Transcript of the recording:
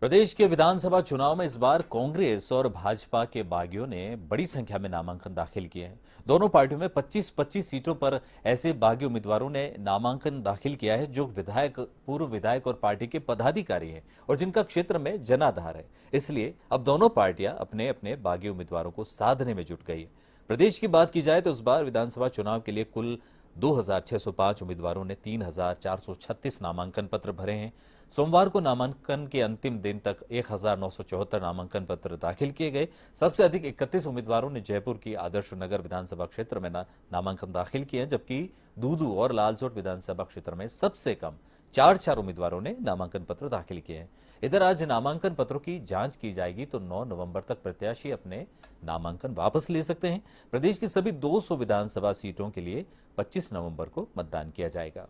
प्रदेश के विधानसभा चुनाव में इस बार कांग्रेस और भाजपा के बागियों ने बड़ी संख्या में नामांकन दाखिल किए हैं दोनों पार्टियों में 25-25 सीटों पर ऐसे बागी उम्मीदवारों ने नामांकन दाखिल किया है जो विधायक पूर्व विधायक और पार्टी के पदाधिकारी हैं और जिनका क्षेत्र में जनाधार है इसलिए अब दोनों पार्टियां अपने अपने बागी उम्मीदवारों को साधने में जुट गई है प्रदेश की बात की जाए तो इस बार विधानसभा चुनाव के लिए कुल दो उम्मीदवारों ने तीन नामांकन पत्र भरे हैं सोमवार को नामांकन के अंतिम दिन तक एक नामांकन पत्र दाखिल किए गए सबसे अधिक इकतीस उम्मीदवारों ने जयपुर की आदर्श नगर विधानसभा क्षेत्र में ना, नामांकन दाखिल किए जबकि दूदू और लालचोट विधानसभा क्षेत्र में सबसे कम चार चार उम्मीदवारों ने नामांकन पत्र दाखिल किए हैं इधर आज नामांकन पत्रों की जांच की जाएगी तो 9 नवंबर तक प्रत्याशी अपने नामांकन वापस ले सकते हैं प्रदेश की सभी 200 विधानसभा सीटों के लिए 25 नवंबर को मतदान किया जाएगा